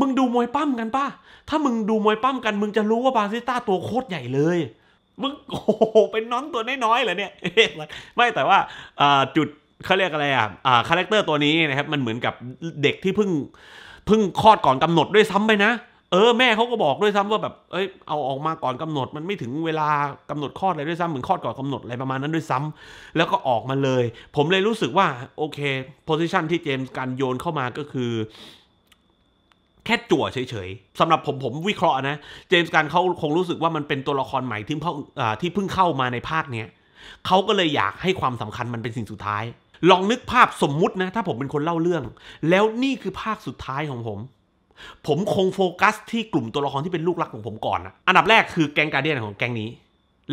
มึงดูมวยปั้มกันป่ะถ้ามึงดูมวยปั้มกันมึงจะรู้ว่าบาติสต้าตัวโคตรใหญ่เลยมึงโอ้โหเป็นน้องตัวน้อยๆเหรอเนี่ยไม่แต่ว่าจุดเขาเรียกอะไรอ่ะคาแรคเตอร์ตัวนี้นะครับมันเหมือนกับเด็กที่เพิ่งเพิ่งคลอดก่อนกำหนด ด้วยซ้ำไปนะเออ แม่เขาก็บอกด้วยซ้ำว่าแบบเอ้ยเอาออกมาก่อนกำหนด มันไม่ถึงเวลากำหนดคลอดเลยด้วยซ้ำเหมือนคลอดก่อนกาหนดอะไรประมาณนั้นด้วยซ้ำ แล้วก็ออกมาเลย ผมเลยรู้สึกว่าโอเค โพสิชันที่เจมส์การโยนเข้ามาก็คือแค่จั่วเฉย ๆสำหรับผมผมวิเคราะห์นะเจมส์การเขาคงรู้สึกว่ามันเป็นตัวละครใหม่ที่เพิ่งที่เพิ่งเข้ามาในภาคเนี้ยเขาก็เลยอยากให้ความสำคัญมันเป็นสิ่งสุดท้ายลองนึกภาพสมมุตินะ ถ้าผมเป็นคนเล่าเรื่อง แล้วนี่คือภาคสุดท้ายของผมผมคงโฟกัสที่กลุ่มตัวละครที่เป็นลูกรักของผมก่อนนะ อันดับแรกคือแกงการเดียนของแกงนี้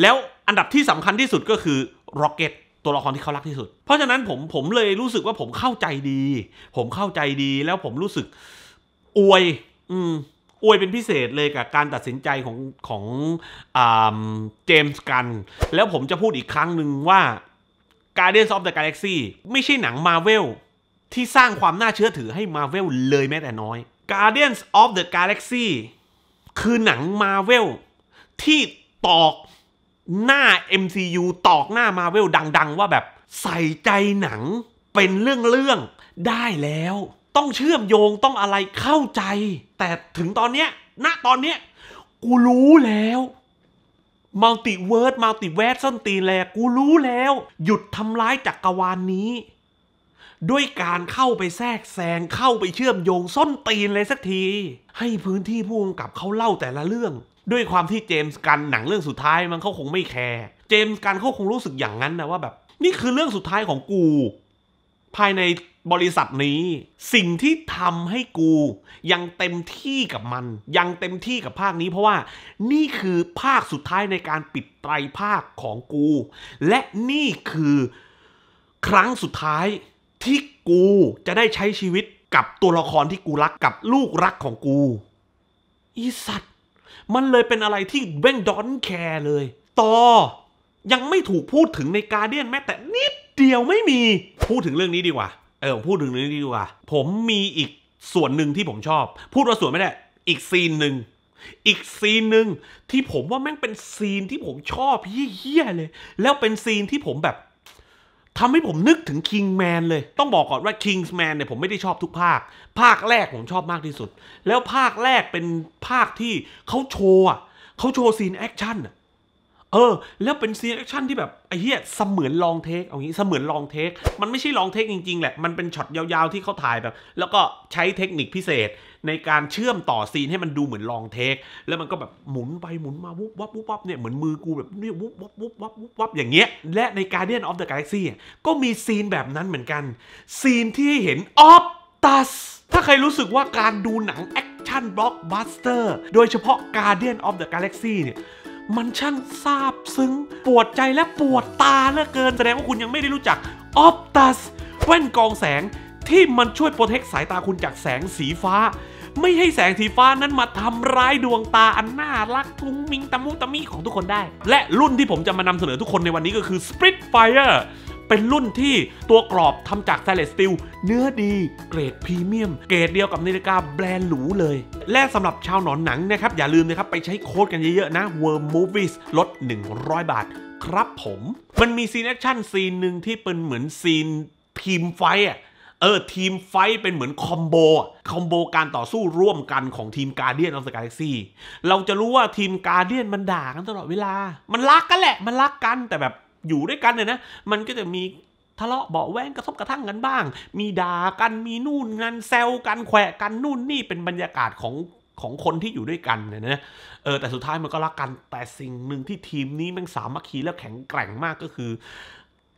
แล้วอันดับที่สำคัญที่สุดก็คือร็อกเก็ตตัวละครที่เขารักที่สุด เพราะฉะนั้นผมผมเลยรู้สึกว่าผมเข้าใจดี ผมเข้าใจดีแล้วผมรู้สึก อวย อืม อวยเป็นพิเศษเลยกับการตัดสินใจของ ของเจมส์กัน แล้วผมจะพูดอีกครั้งหนึ่งว่า Guardians of the Galaxy ไม่ใช่หนังมาเวลที่สร้างความน่าเชื่อถือให้มาเวลเลยแม้แต่น้อย Guardians of the Galaxy คือหนังมาเวลที่ตอกหน้า MCU ตอกหน้ามาเวลดังๆ ว่าแบบใส่ใจหนังเป็นเรื่องๆได้แล้ว ต้องเชื่อมโยงต้องอะไรเข้าใจ แต่ถึงตอนเนี้ยณตอนเนี้ยกูรู้แล้วมัลติเวิร์ดมัลติเวร์ซ่นตีแลกูรู้แล้ว หยุดทำร้ายจักกรวาลนนี้ด้วยการเข้าไปแทรกแซงเข้าไปเชื่อมโยงส้นตีนเลยสักทีให้พื้นที่ผู้กำกับเขาเล่าแต่ละเรื่อง ด้วยความที่เจมส์กันหนังเรื่องสุดท้ายมันเขาคงไม่แคร์เจมส์กันเขาคงรู้สึกอย่างนั้นนะว่าแบบ นี่คือเรื่องสุดท้ายของกู ภายในบริษัทนี้ สิ่งที่ทำให้กู ยังเต็มที่กับมัน ยังเต็มที่กับภาคนี้เพราะว่า นี่คือภาคสุดท้ายในการปิดไตรภาคของกู และนี่คือ ครั้งสุดท้ายที่กูจะได้ใช้ชีวิตกับตัวละครที่กูรักกับลูกรักของกูอีสัตว์มันเลยเป็นอะไรที่เบ้งดอนแคร์เลย ต่อ ยังไม่ถูกพูดถึงในการเดียนแม้แต่นิดเดียวไม่มี พูดถึงเรื่องนี้ดีกว่า เออพูดถึงเรื่องนี้ดีกว่า ผมมีอีกส่วนหนึ่งที่ผมชอบ พูดว่าส่วนไม่ได้อีกซีนหนึ่งอีกซีนหนึ่งที่ผมว่าแม่งเป็นซีนที่ผมชอบเฮี้ยเลย แล้วเป็นซีนที่ผมแบบทำให้ผมนึกถึงคิงแมนเลย ต้องบอกก่อนว่าคิงแมนเนี่ยผมไม่ได้ชอบทุกภาค ภาคแรกผมชอบมากที่สุด แล้วภาคแรกเป็นภาคที่เขาโชว์ เขาโชว์ซีนแอคชั่นเเออแล้วเป็นซีแอคชั่นที่แบบไอ้เหี้ยเสมือนลองเทคเอางี้เสมือนลองเทคมันไม่ใช่ลองเทคจริง ๆ แหละมันเป็นช็อตยาวๆที่เขาถ่ายแบบ แล้วก็ใช้เทคนิคพิเศษในการเชื่อมต่อซีนให้มันดูเหมือนลองเทคแล้วมันก็แบบหมุนไป หมุนมา วุบวับวุบวับเนี่ย เหมือนมือกูแบบนี่วุบวับวุบวับวุบวับอย่างเงี้ยและใน Guardian of the Galaxy ก็มีซีนแบบนั้นเหมือนกันซีนที่เห็นออฟตัสถ้าใครรู้สึกว่าการดูหนังแอคชั่นบล็อกบัสเตอร์โดยเฉพาะ Guardian of the Galaxy เนี่ยมันช่างซาบซึ้งปวดใจและปวดตาเหลือเกินแสดงว่าคุณยังไม่ได้รู้จักออปตัสแว่นกองแสงที่มันช่วยโปรเทคสายตาคุณจากแสงสีฟ้า ไม่ให้แสงสีฟ้านั้นมาทำร้ายดวงตาอันน่ารักทุ้งมิงตะมุตะมีของทุกคนได้ และรุ่นที่ผมจะมานำเสนอทุกคนในวันนี้ก็คือ Spitfire เป็นรุ่นที่ตัวกรอบทำจากสแตนเลสสตีลเนื้อดีเกรดพรีเมียม เกรดเดียวกับนาฬิกาแบรนด์หรูเลย และสำหรับชาวหนอนหนังนะครับ อย่าลืมนะครับ ไปใช้โค้ดกันเยอะๆนะ Worm Movies ลด 100 บาท ครับผม มันมีซีนแอคชั่นซีนหนึ่งที่เป็นเหมือนซีนทีมไฟอะเออทีมไฟเป็นเหมือนคอมโบคอมโบการต่อสู้ร่วมกันของทีมการเดียนออสกาเล็กซี่เราจะรู้ว่าทีมการเดียนมันด่ากันตลอดเวลา มันรักกันแหละมันรักกันแต่แบบอยู่ด้วยกันเนี่ยนะ มันก็จะมีทะเลาะเบาแวงกระทบกระทั่งกันบ้าง มีด่ากัน มี นู่นนั่นแซวกัน แขวะกันนู่นนี่เป็นบรรยากาศของของคนที่อยู่ด้วยกันเนี่ยนะ เออแต่สุดท้ายมันก็รักกันแต่สิ่งหนึ่งที่ทีมนี้มันสามัคคีและแข็งแกร่งมากก็คือ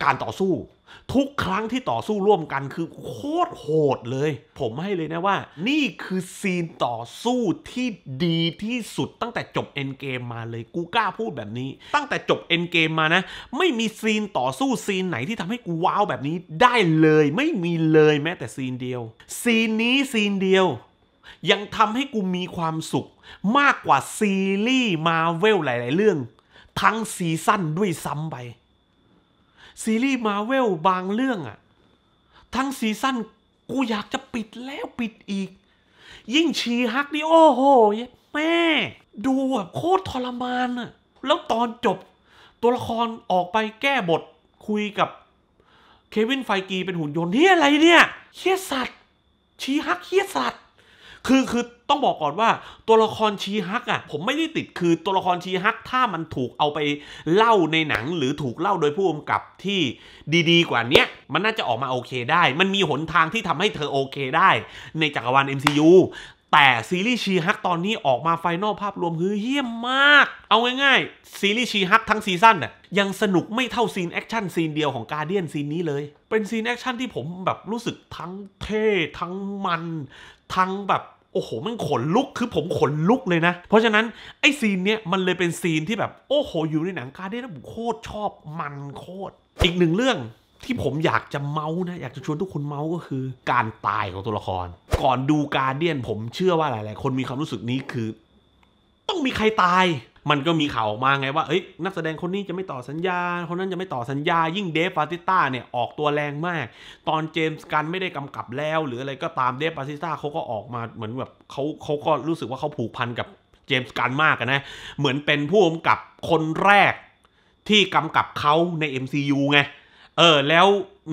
การต่อสู้ทุกครั้งที่ต่อสู้ร่วมกันคือโคตรโหดเลย ผมให้เลยนะว่า นี่คือซีนต่อสู้ที่ดีที่สุดตั้งแต่จบเอ็นเกมมาเลยกูกล้าพูดแบบนี้ ตั้งแต่จบเอ็นเกมมานะ ไม่มีซีนต่อสู้ซีนไหนที่ทำให้กูว้าวแบบนี้ได้เลย ไม่มีเลยแม้แต่ซีนเดียว ซีนนี้ซีนเดียว ยังทำให้กูมีความสุข มากกว่าซีรีส์มาเวลหลาย ๆ เรื่อง ทั้งซีซั่นด้วยซ้ำไปซีรีส์มาเวลบางเรื่องอะทั้งซีซั่นกูอยากจะปิดแล้วปิดอีก ยิ่งชีฮักนี่โอ้โหแม่ ดูแบบโคตรทรมานอะแล้วตอนจบตัวละครออกไปแก้บทคุยกับเควินไฟกีเป็นหุ่นยนต์เฮียอะไรเนี่ยเฮียสัตว์ ชีฮักเฮียสัตวคือ คือ ต้องบอกก่อนว่าตัวละครชีฮักอ่ะผมไม่ได้ติดคือตัวละครชีฮักถ้ามันถูกเอาไปเล่าในหนังหรือถูกเล่าโดยผู้กำกับที่ดีๆ กว่านี้มันน่าจะออกมาโอเคได้ มันมีหนทางที่ทำให้เธอโอเคได้ ในจักรวาล MCU แต่ซีรีส์ชีฮักตอนนี้ออกมาไฟนอลภาพรวมคือเยี่ยมมาก เอาง่ายๆซีรีส์ชีฮักทั้งซีซั่นน่ะยังสนุกไม่เท่าซีนแอคชั่นซีนเดียวของการเดียนซีนนี้เลยเป็นซีนแอคชั่นที่ผมแบบรู้สึกทั้งเท่ทั้งมันทั้งแบบโอ้โหมันขนลุกคือผมขนลุกเลยนะ เพราะฉะนั้นไอ้ซีนเนี้ย มันเลยเป็นซีนที่แบบ โอ้โห อยู่ในหนังการเด้นผมโคตร ชอบมันโคตร อีกหนึ่งเรื่องที่ผมอยากจะเมาส์นะ อยากจะชวนทุกคนเมาส์ก็คือการตายของตัวละคร ก่อนดูการเดียนผมเชื่อว่าหลาย ๆ คนมีความรู้สึกนี้คือ ต้องมีใครตายมันก็มีข่าวออกมาไงว่าเอ้ย นักแสดงคนนี้จะไม่ต่อสัญญา คนนั้นจะไม่ต่อสัญญา ยิ่งเดฟฟาติต้าเนี่ยออกตัวแรงมาก ตอนเจมส์กันไม่ได้กำกับแล้ว หรืออะไรก็ตามเดฟฟาติต้าเขาก็ออกมาเหมือนแบบเขาเขาก็รู้สึกว่าเขาผูกพันกับเจมส์กันมากนะ เหมือนเป็นผู้กำกับคนแรกที่กำกับเขาใน MCU ไงเออแล้ว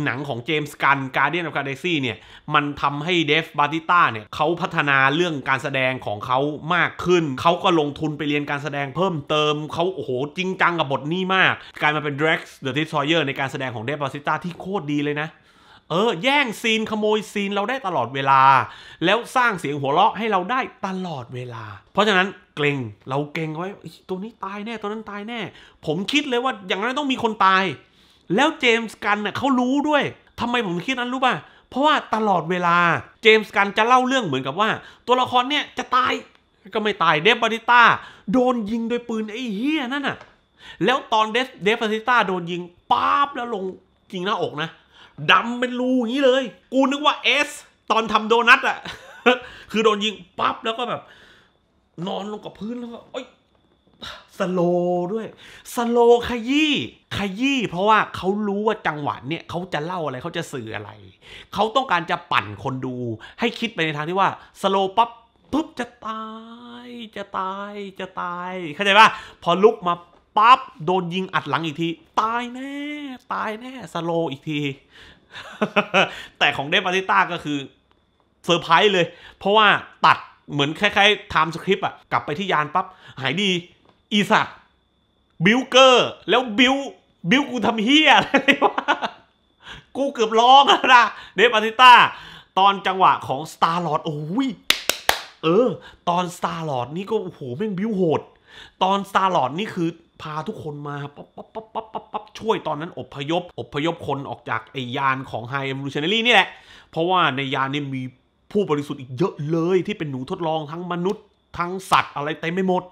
หนังของเจมส์กันการเดียนของกาเดซี่เนี่ย มันทำให้เดฟบาติต้าเนี่ยเขาพัฒนาเรื่องการแสดงของเขามากขึ้น เขาก็ลงทุนไปเรียนการแสดงเพิ่มเติม เขาโอ้โหจริงจังกับบทนี้มาก กลายมาเป็นดร์เดอะทิสซอยเยอร์ในการแสดงของเดฟบาติต้าที่โคตรดีเลยนะ เออ แย่งซีนขโมยซีนเราได้ตลอดเวลา แล้วสร้างเสียงหัวเราะให้เราได้ตลอดเวลา เพราะฉะนั้นเกรงเราเกรงไว้ตัวนี้ตายแน่ตัวนั้นตายแน่ ผมคิดเลยว่าอย่างนั้นต้องมีคนตายแล้วเจมส์กันเน่ยเขารู้ด้วยทำไมผมคิดนั้นรู้ป่ะ เพราะว่าตลอดเวลาเจมส์กันจะเล่าเรื่องเหมือนกับว่า ตัวละครเนี่ยจะตายก็ไม่ตายเดฟบาริต้าโดนยิงโดยปืนไอ้เฮียนั่นน่ะ แล้วตอนเดฟเดฟบาริต้าโดนยิงป๊าบแล้วลงจริงหน้าอกนะดำเป็นรูอย่างนี้เลย กูนึกว่า เอส ตอนทำโดนัทอะคือโดนยิงปั๊บแล้วก็แบบ นอนลงกับพื้นแล้วก็เอ้ยสโลด้วยสโลขยี้ขยี้เพราะว่าเขารู้ว่าจังหวะเนี่ยเขาจะเล่าอะไรเขาจะสื่ออะไร เขาต้องการจะปั่นคนดู ให้คิดไปในทางที่ว่าสโลปั๊บปุ๊บจะตาย จะตายจะตาย เข้าใจป่ะ พอลุกมาปั๊บ โดนยิงอัดหลังอีกที ตายแน่ ตายแน่สโลอีกที แต่ของเดฟอาริต้าก็คือเซอร์ไพรส์เลย เพราะว่าตัดเหมือนคล้ายๆไทม์สคริปต์อะกลับไปที่ยานปั๊บหายดีอีสัตว์บิวเกอร์ แล้วบิวบิวกูทำเฮียอะไรวะกูเกือบร้องนะเดฟอาริต้า ตอนจังหวะของสตาร์ลอดโอ้ยเออ ตอนสตาร์ลอดนี่ก็ โอ้โหแม่งบิวโหด ตอนสตาร์ลอดนี่คือพาทุกคนมาปั๊บปั๊บปั๊บปั๊บปั๊บปั๊บช่วยตอนนั้นอบพยพอบพยพคนออกจาก ไอยานของไฮเอ็มรูชเนลลี่นี่แหละ เพราะว่าในยานนี่มีผู้บริสุทธิ์อีกเยอะเลยที่เป็นหนูทดลอง ทั้งมนุษย์ทั้งสัตว์อะไรเต็ไมไปหมด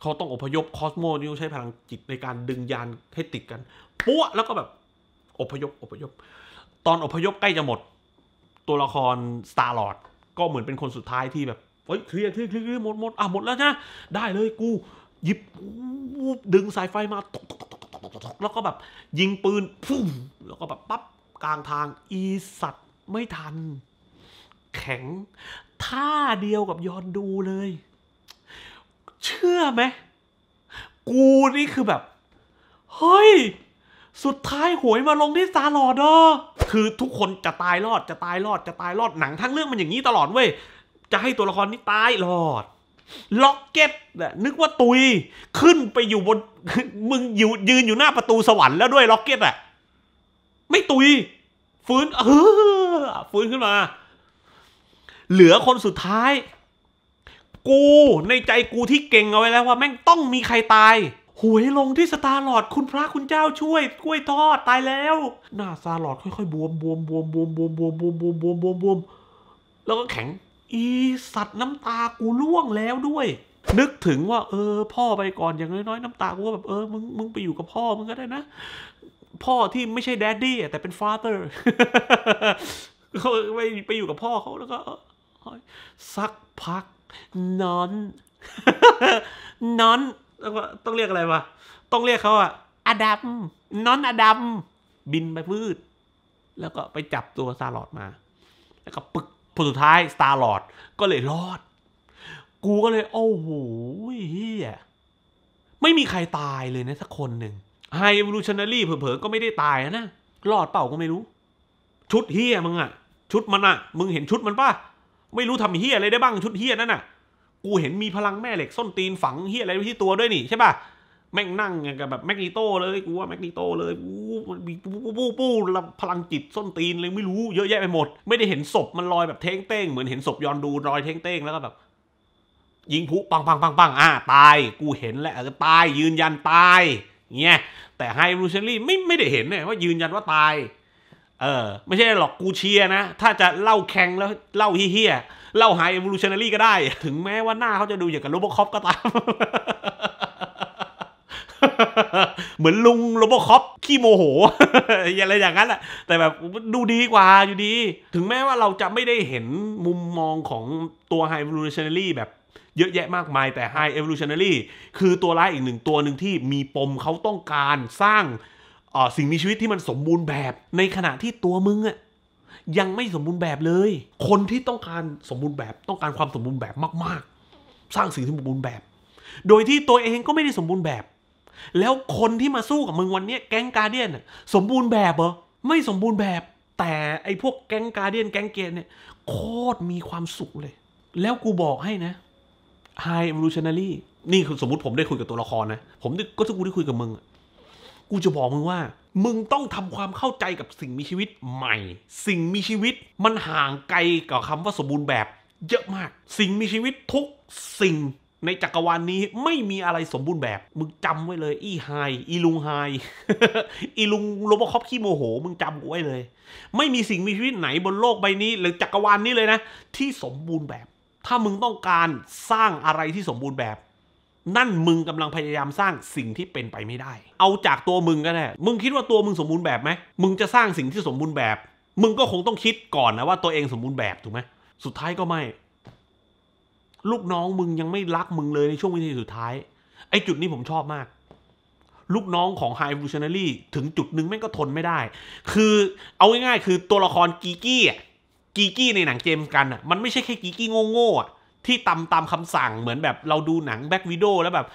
เขาต้องอพยพคอสโมนี่ใช้พลังจิตในการดึงยานให้ติดกันปุ๊วแล้วก็แบบอพยพอพยพตอนอพยพใกล้จะหมด ตัวละครสตาร์ลอดก็เหมือนเป็นคนสุดท้ายที่แบบเฮ้ยเคลียร์เคลียร์เคลียร์หมดหมดอ่ะหมดแล้วนะ ได้เลยกูหยิบดึงสายไฟมา แล้วก็แบบยิงปืนฟุ้งแล้วก็แบบปั๊บกลางทางอีสัตว์ ไม่ทัน แข็งท่าเดียวกับยอนดูเลยเชื่อไหมกูนี่คือแบบเฮ้ย สุดท้ายหวยมาลงที่ซาลอดอ่ะคือทุกคนจะตายรอดจะตายรอดจะตายรอดหนังทั้งเรื่องมันอย่างนี้ตลอดเว้ย จะให้ตัวละครนี้ตายรอดล็อกเก็ตนะนึกว่าตุยขึ้นไปอยู่บนมึงอยู่ยืนอยู่หน้าประตูสวรรค์แล้วด้วยล็อกเก็ตอะไม่ตุย ฟื้นเออฟื้นขึ้นมา เหลือคนสุดท้ายกูในใจกูที่เก่งเอาไว้แล้วว่าแม่งต้องมีใครตายหวยลงที่สตาร์หลอดคุณพระคุณเจ้าช่วยกล้วยทอด ตายแล้วหน้าสตาร์หลอดค่อยๆบวมบวมบวมบวมบวมบวมบวมบวมบวมบวมบวมแล้วก็แข็ง อีสัตว์น้ำตากูร่วงแล้วด้วย นึกถึงว่า เออพ่อไปก่อนอย่างน้อยๆน้ำตากูแบบ เออมึงมึงไปอยู่กับพ่อมึงก็ได้นะ พ่อที่ไม่ใช่แดดดี้แต่เป็นฟาเธอร์เขาไปไปอยู่กับพ่อเขาแล้วก็สักพักนอน นอนต้องเรียกอะไรวะ ต้องเรียกเขาอะอาดัมนอนอาดัม บินไปพืช แล้วก็ไปจับตัวซาร์ลอดมา แล้วก็ปึกผลสุดท้ายสตาร์ลอดก็เลยรอด กูก็เลยโอ้โหเฮียไม่มีใครตายเลยนะสักคนหนึ่งไฮเอวลูชันนารีเผลอๆก็ไม่ได้ตายนะ รอดเปล่าก็ไม่รู้ ชุดเฮียมึงอะชุดมันอะ มึงเห็นชุดมันปะไม่รู้ทำเฮียอะไรได้บ้าง ชุดเฮียนั่นน่ะ กูเห็นมีพลังแม่เหล็กส้นตีนฝังเฮียอะไรไว้ที่ตัวด้วยนี่ใช่ป่ะแม่งนั่งกับแบบแมกนีโตเลยกูว่าแมกนีโตเลยปูปูปูปูพลังจิตส้นตีนเลยไม่รู้เยอะแยะไปหมดไม่ได้เห็นศพมันลอยแบบเท้งเต้งเหมือนเห็นศพยอนดูลอยเท้งเต้งแล้วก็แบบยิงผู้ปังปังปังปังอ่าตายกูเห็นแหละตายยืนยันตายเงี้ยแต่ไฮรูเชอรี่ไม่ไม่ได้เห็นเนี่ยว่ายืนยันว่าตายเออไม่ใช่หรอกกูเชียนะ ถ้าจะเล่าแข่งแล้วเล่าเฮี้ยเล่าหายเวอร์ชันนารีก็ได้ ถึงแม้ว่าหน้าเขาจะดูอย่างกับโรบอคอปก็ตาม เหมือนลุงโรบอคอปขี้โมโหอะไรอย่างนั้นแหละแต่แบบดูดีกว่าอยู่ดี ถึงแม้ว่าเราจะไม่ได้เห็นมุมมองของตัวไฮเอเวอร์ชันนารีแบบเยอะแยะมากมายแต่ High Evolutionary คือตัวร้ายอีกหนึ่งตัวหนึ่งที่มีปมเขาต้องการสร้างสิ่งมีชีวิตที่มันสมบูรณ์แบบ ในขณะที่ตัวมึงอะยังไม่สมบูรณ์แบบเลย คนที่ต้องการสมบูรณ์แบบ ต้องการความสมบูรณ์แบบมากๆ สร้างสิ่งที่สมบูรณ์แบบ โดยที่ตัวเองก็ไม่ได้สมบูรณ์แบบ แล้วคนที่มาสู้กับมึงวันนี้แก๊งกาเดียนสมบูรณ์แบบเหรอไม่สมบูรณ์แบบ แต่ไอ้พวกแก๊งกาเดียนแก๊งเกยนเนี่ยโคตรมีความสุขเลย แล้วกูบอกให้นะไฮเอ็ม o ูชาน o รีนี่คือสมมติผมได้คุยกับตัวละครนะผมก็ทุกูได้คุยกับมึงกูจะบอกมึงว่ามึงต้องทำความเข้าใจกับสิ่งมีชีวิตใหม่ สิ่งมีชีวิตมันห่างไกลกับคำว่าสมบูรณ์แบบ เยอะมากสิ่งมีชีวิตทุกสิ่งในจักรวาลนนี้ไม่มีอะไรสมบูรณ์แบบมึงจำไว้เลยอีไฮอีลุงไฮอีลุงโรบอคอปขี้โมโห มึงจำไว้เลย ไม่มีสิ่งมีชีวิตไหนบนโลกใบนี้หรือจักรวาลนนี้เลยนะ ที่สมบูรณ์แบบ ถ้ามึงต้องการสร้างอะไรที่สมบูรณ์แบบนั่นมึงกำลังพยายามสร้างสิ่งที่เป็นไปไม่ได้ เอาจากตัวมึงก็ได้มึงคิดว่าตัวมึงสมบูรณ์แบบไหม มึงจะสร้างสิ่งที่สมบูรณ์แบบ มึงก็คงต้องคิดก่อนนะว่าตัวเองสมบูรณ์แบบถูกไหมสุดท้ายก็ไม่ ลูกน้องมึงยังไม่รักมึงเลยในช่วงวินาทีสุดท้าย ไอ้จุดนี้ผมชอบมาก ลูกน้องของไฮฟูชเนอรี่ถึงจุดหนึ่งแม่งก็ทนไม่ได้ คือเอาง่ายๆคือตัวละครกีกี้อ่ะ กีกี้ในหนังเจมส์กันอ่ะมันไม่ใช่แค่กีกี้โง่ๆอ่ะที่ตามตามคำสั่งเหมือนแบบเราดูหนังแบ็กวิดโอแล้วแบบ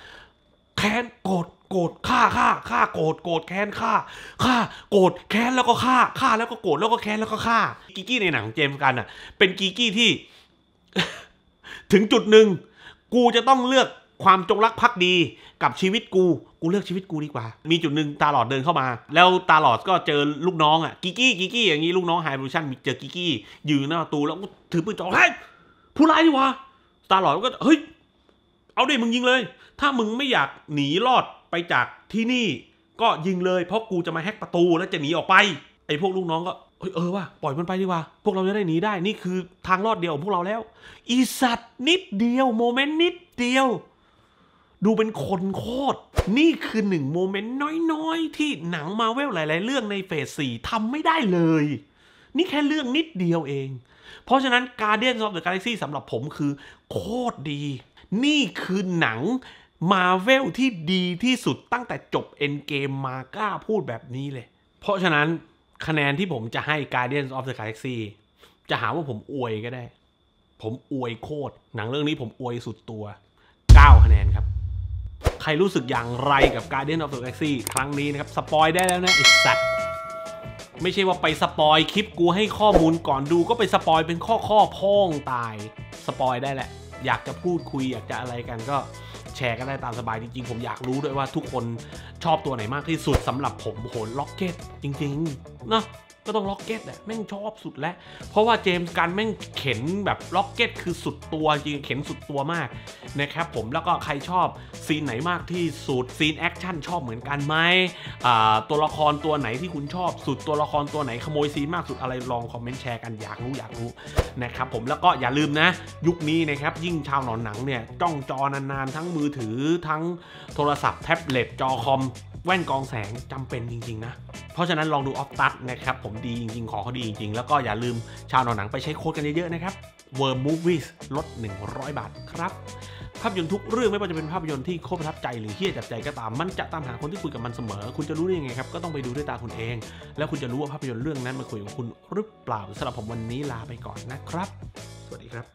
แค้นโกรธโกรธฆ่าฆ่าฆ่า โกรธโกรธแค้นฆ่าฆ่า โกรธแค้นแล้วก็ฆ่าฆ่า แล้วก็โกรธแล้วก็แค้นแล้วก็ฆ่ากิกี้ในหนังเจมส์กันอ่ะ เป็นกิกี้ที่ ถึงจุดหนึ่งกูจะต้องเลือกความจงรักภักดีกับชีวิตกูกูเลือกชีวิตกูดีกว่า มีจุดหนึ่งตาหลอดเดินเข้ามา แล้วตาหลอดก็เจอลูกน้องอ่ะกิกี้กิกี้อย่างนี้ลูกน้องไฮบริชันมีเจอกิกี้ยืนหน้าประตูแล้วถือปืนจ่อเฮ้ยผู้ร้ายดีกว่าตาหลอดก็เฮ้ยเอาดิมึงยิงเลย ถ้ามึงไม่อยากหนีรอดไปจากที่นี่ ก็ยิงเลย เพราะกูจะมาแฮกประตูแล้วจะหนีออกไปไอ้พวกลูกน้องก็เออเออว่ะปล่อยมันไปดีกว่า พวกเราจะได้หนีได้ นี่คือทางรอดเดียวของพวกเราแล้วอีสัตว์นิดเดียวโมเมนต์นิดเดียว ดูเป็นคนโคตรนี่คือหนึ่งโมเมนต์น้อยๆ ที่หนังมาเวลหลาย ๆ เรื่องในเฟสสี่ทำไม่ได้เลย นี่แค่เรื่องนิดเดียวเองเพราะฉะนั้น Guardians of the Galaxy สำหรับผมคือโคตรดี นี่คือหนังมาเวลที่ดีที่สุดตั้งแต่จบเอ็นเกมมากล้าพูดแบบนี้เลย เพราะฉะนั้นคะแนนที่ผมจะให้ Guardians of the Galaxy จะหาว่าผมอวยก็ได้ ผมอวยโคตร หนังเรื่องนี้ผมอวยสุดตัว 9 คะแนนครับ ใครรู้สึกอย่างไรกับ Guardians of the Galaxy ครั้งนี้นะครับสปอยได้แล้วนะไอสัตว์ไม่ใช่ว่าไปสปอยคลิปกูให้ข้อมูลก่อนดู ก็ไปสปอยเป็นข้อข้อพ้องตายสปอยได้แหละ อยากจะพูดคุย อยากจะอะไรกันก็แชร์กันได้ตามสบายจริง ๆ ผมอยากรู้ด้วยว่าทุกคนชอบตัวไหนมากที่สุดสำหรับผมโหนล็อกเก็ต จริงๆเนาะก็ต้องล็อกเก็ตหละแม่งชอบสุดแล้ว เพราะว่าเจมส์กันแม่งเข็นแบบล็อกเก็ตคือสุดตัวจริงเข็นสุดตัวมากนะครับผมแล้วก็ใครชอบ ซีนไหนมากที่สุด ซีนแอคชั่นชอบเหมือนกันไหม ตัวละครตัวไหนที่คุณชอบสุดตัวละครตัวไหนขโมยซีนมากสุดอะไรลองคอมเมนต์แชร์กันอยากรู้อยากรู้นะครับผมแล้วก็อย่าลืมนะ ยุคนี้นะครับ ยิ่งชาวหนอนหนังเนี่ยจ้องจอนานๆทั้งมือถือทั้งโทรศัพท์แท็บเล็ตจอคอมแว่นกองแสงจำเป็นจริง ๆ นะ เพราะฉะนั้นลองดูออฟตัสนะครับ ผมดีจริงๆขอเขาดีจริง ๆ แล้วก็อย่าลืมชาวหนอหนังไปใช้โค้ดกันเยอะ ๆ นะครับ w o r m Movies ลด 100 บาท ครับภาพยนตร์ทุกเรื่องไม่ว่าจะเป็นภาพยนตร์ที่โคตรประทับใจหรือเฮี้ยจับใจก็ตาม มันจะตามหาคนที่คุยกับมันเสมอ คุณจะรู้ได้ยังไงครับก็ต้องไปดูด้วยตาคุณเอง แล้วคุณจะรู้ว่าภาพยนตร์เรื่องนั้นมาคุยกับคุณหรือเปล่าสำหรับผมวันนี้ลาไปก่อนนะครับ สวัสดีครับ